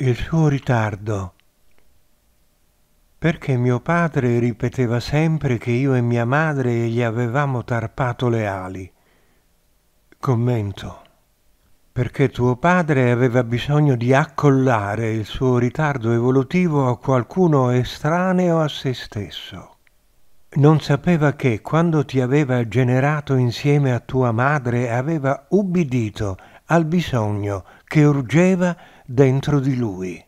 il suo ritardo, perché mio padre ripeteva sempre che io e mia madre gli avevamo tarpato le ali. Commento. Perché tuo padre aveva bisogno di accollare il suo ritardo evolutivo a qualcuno estraneo a se stesso. Non sapeva che quando ti aveva generato insieme a tua madre aveva ubbidito al bisogno che urgeva dentro di lui.